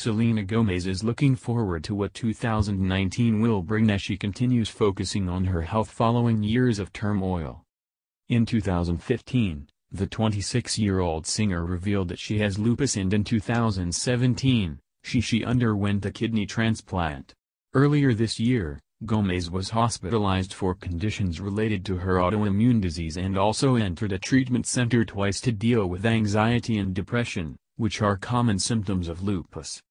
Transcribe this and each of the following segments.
Selena Gomez is looking forward to what 2019 will bring as she continues focusing on her health following years of turmoil. In 2015, the 26-year-old singer revealed that she has lupus and in 2017, she she underwent a kidney transplant. Earlier this year, Gomez was hospitalized for conditions related to her autoimmune disease and also entered a treatment center twice to deal with anxiety and depression, which are common symptoms of lupus.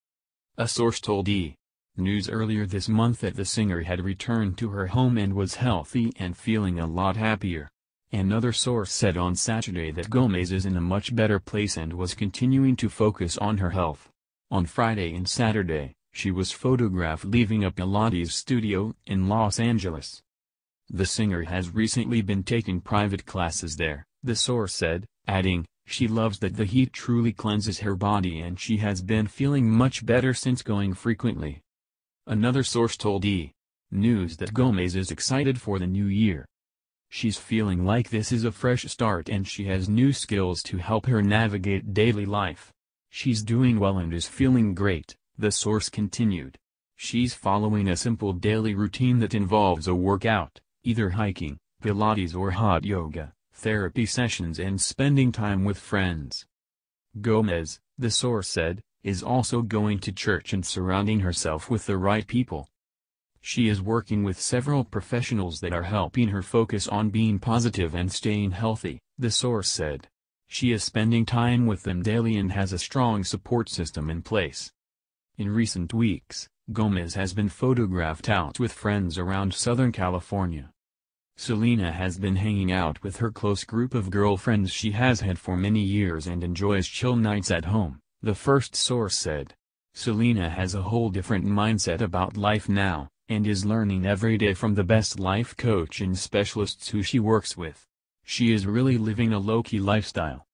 A source told E! News earlier this month that the singer had returned to her home and was healthy and feeling a lot happier. Another source said on Saturday that Gomez is in a much better place and was continuing to focus on her health. On Friday and Saturday, she was photographed leaving a Pilates studio in Los Angeles. The singer has recently been taking private classes there, the source said, adding, she loves that the heat truly cleanses her body and she has been feeling much better since going frequently. Another source told E! News that Gomez is excited for the new year. She's feeling like this is a fresh start and she has new skills to help her navigate daily life. She's doing well and is feeling great, the source continued. She's following a simple daily routine that involves a workout, either hiking, pilates or hot yoga therapy sessions and spending time with friends. Gomez, the source said, is also going to church and surrounding herself with the right people. She is working with several professionals that are helping her focus on being positive and staying healthy, the source said. She is spending time with them daily and has a strong support system in place. In recent weeks, Gomez has been photographed out with friends around Southern California. Selena has been hanging out with her close group of girlfriends she has had for many years and enjoys chill nights at home, the first source said. Selena has a whole different mindset about life now, and is learning every day from the best life coach and specialists who she works with. She is really living a low-key lifestyle,